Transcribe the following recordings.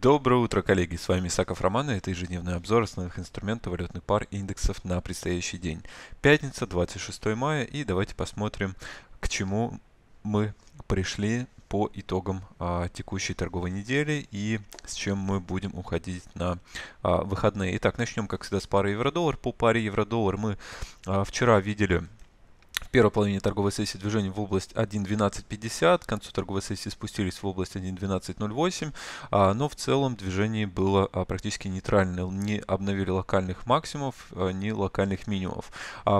Доброе утро, коллеги! С вами Исаков Роман и это ежедневный обзор основных инструментов валютных пар и индексов на предстоящий день. Пятница, 26 мая и давайте посмотрим, к чему мы пришли по итогам а, текущей торговой недели и с чем мы будем уходить на а, выходные. Итак, начнем, как всегда, с пары евро-доллар. По паре евро-доллар мы а, вчера видели в первой половине торговой сессии движение в область 1.1250, к концу торговой сессии спустились в область 1.1208, а, но в целом движение было а, практически нейтральное, не обновили локальных максимумов, а, не локальных минимумов.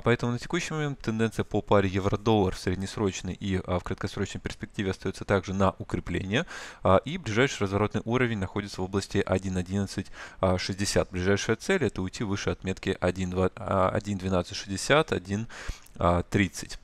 Поэтому на текущий момент тенденция по паре евро-доллар в среднесрочной и в краткосрочной перспективе остается также на укрепление, и ближайший разворотный уровень находится в области 1.1160. Ближайшая цель это уйти выше отметки 1.1260, 1 30. А,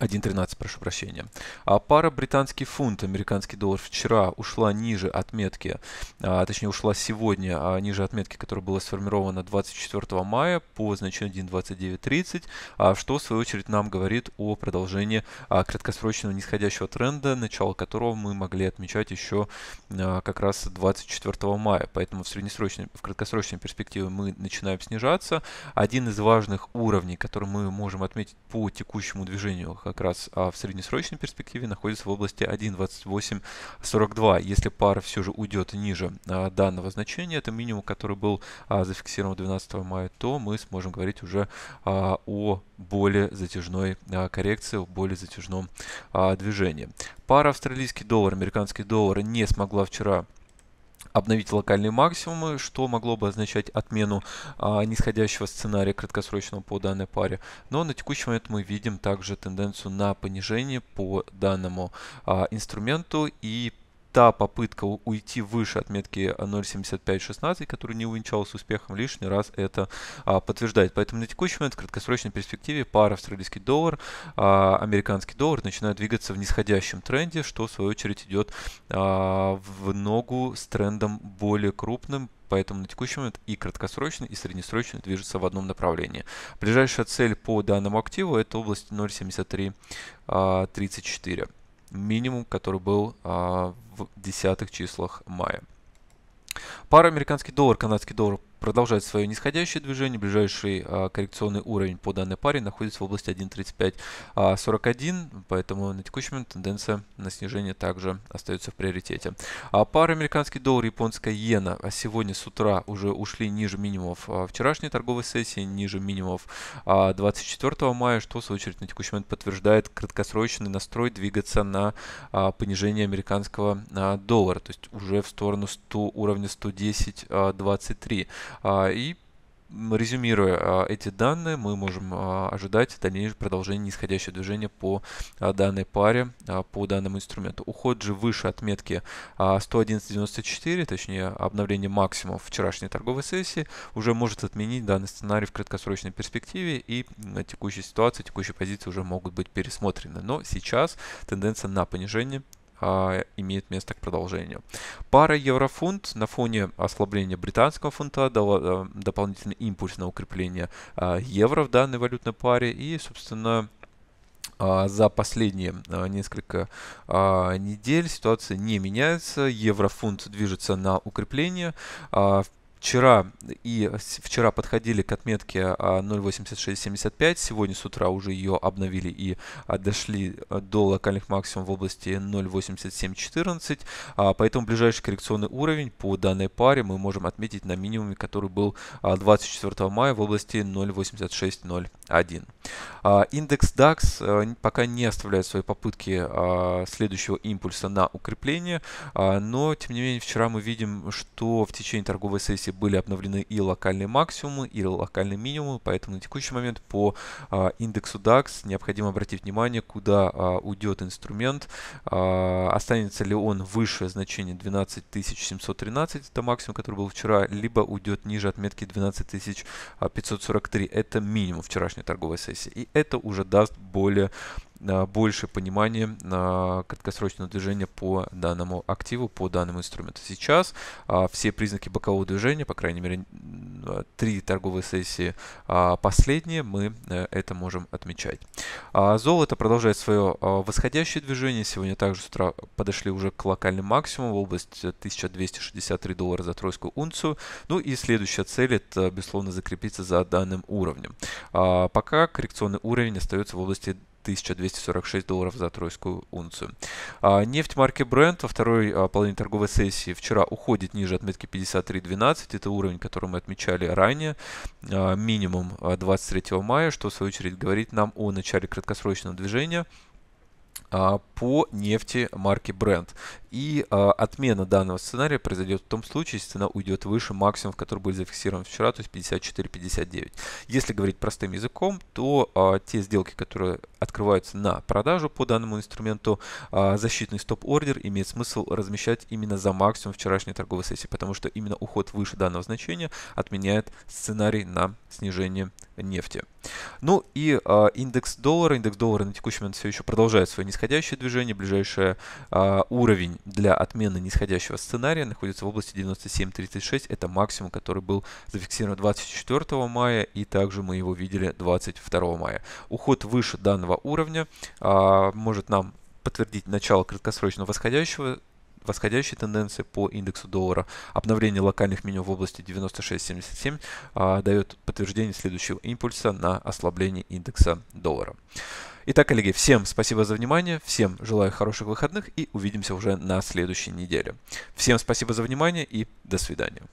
1.13, прошу прощения. А пара британский фунт, американский доллар вчера ушла ниже отметки, а, точнее ушла сегодня а, ниже отметки, которая была сформирована 24 мая по значению 1.2930, а, что в свою очередь нам говорит о продолжении а, краткосрочного нисходящего тренда, начало которого мы могли отмечать еще а, как раз 24 мая. Поэтому в среднесрочной, в краткосрочной перспективе мы начинаем снижаться. Один из важных уровней, который мы можем отметить по текущему движению как раз а, в среднесрочной перспективе находится в области 1.2842. Если пара все же уйдет ниже а, данного значения, это минимум, который был а, зафиксирован 12 мая, то мы сможем говорить уже о более затяжной коррекции, о более затяжном движении. Пара австралийский доллар, американский доллар не смогла вчера обновить локальные максимумы, что могло бы означать отмену а, нисходящего сценария краткосрочного по данной паре. Но на текущий момент мы видим также тенденцию на понижение по данному а, инструменту и та попытка уйти выше отметки 0.7516, которая не увенчалась успехом, лишний раз это а, подтверждает. Поэтому на текущий момент в краткосрочной перспективе пара австралийский доллар, а, американский доллар начинают двигаться в нисходящем тренде, что в свою очередь идет а, в ногу с трендом более крупным, поэтому на текущий момент и краткосрочно, и среднесрочно движется в одном направлении. Ближайшая цель по данному активу это область 0.7334 а, минимум, который был а, в десятых числах мая. Пара американский доллар, канадский доллар продолжает свое нисходящее движение. Ближайший а, коррекционный уровень по данной паре находится в области 1.3541, а, поэтому на текущий момент тенденция на снижение также остается в приоритете. А пара американский доллар и японская иена а сегодня с утра уже ушли ниже минимумов а, вчерашней торговой сессии, ниже минимумов 24 мая, что в свою очередь на текущий момент подтверждает краткосрочный настрой двигаться на понижение американского доллара, то есть уже в сторону 100, уровня 110.23. А, и резюмируя а, эти данные, мы можем а, ожидать дальнейшее продолжение нисходящего движения по данной паре, по данному инструменту. Уход же выше отметки 111.94, точнее обновление максимумов вчерашней торговой сессии, уже может отменить данный сценарий в краткосрочной перспективе и текущая ситуация, текущие позиции уже могут быть пересмотрены. Но сейчас тенденция на понижение а, имеет место к продолжению. Пара еврофунт на фоне ослабления британского фунта дала а, дополнительный импульс на укрепление а, евро в данной валютной паре и, собственно, за последние несколько недель ситуация не меняется. Еврофунт движется на укрепление. В Вчера и вчера подходили к отметке 0.8675, а, сегодня с утра уже ее обновили и а, дошли а, до локальных максимум в области 0.8714, поэтому ближайший коррекционный уровень по данной паре мы можем отметить на минимуме, который был 24 мая в области 0.8601. А, индекс DAX э, пока не оставляет свои попытки а, следующего импульса на укрепление, а, но тем не менее вчера мы видим, что в течение торговой сессии были обновлены и локальные максимумы, и локальные минимумы, поэтому на текущий момент по индексу DAX необходимо обратить внимание, куда уйдет инструмент, останется ли он выше значения 12713, это максимум, который был вчера, либо уйдет ниже отметки 12543, это минимум вчерашней торговой сессии записи. И это уже даст более большее понимание краткосрочного движения по данному активу, по данному инструменту. Сейчас а, все признаки бокового движения, по крайней мере, а, три торговые сессии а, последние, мы э, это можем отмечать. Золото продолжает свое восходящее движение. Сегодня также с утра подошли уже к локальным максимумам в область 1263 э, доллара за тройскую унцию. Ну и следующая цель это, безусловно, закрепиться за данным уровнем. Пока коррекционный уровень остается в области 1200 246 долларов за тройскую унцию. А, нефть марки Brent во второй а, половине торговой сессии вчера уходит ниже отметки 53.12. Это уровень, который мы отмечали ранее, а, минимум 23 а, мая, что в свою очередь говорит нам о начале краткосрочного движения по нефти марки Brent. И э, отмена данного сценария произойдет в том случае, если цена уйдет выше максимум, который был зафиксирован вчера, то есть 54.59. Если говорить простым языком, то э, те сделки, которые открываются на продажу по данному инструменту, э, защитный стоп-ордер имеет смысл размещать именно за максимум вчерашней торговой сессии, потому что именно уход выше данного значения отменяет сценарий на снижение нефти. Ну и э, индекс доллара. Индекс доллара на текущий момент все еще продолжает свое нисходящее движение. Ближайший э, уровень для отмены нисходящего сценария находится в области 97.36. Это максимум, который был зафиксирован 24 мая и также мы его видели 22 мая. Уход выше данного уровня а, может нам подтвердить начало краткосрочного восходящего восходящей тенденции по индексу доллара. Обновление локальных меню в области 96.77 а, дает подтверждение следующего импульса на ослабление индекса доллара. Итак, коллеги, всем спасибо за внимание, всем желаю хороших выходных и увидимся уже на следующей неделе. Всем спасибо за внимание и до свидания.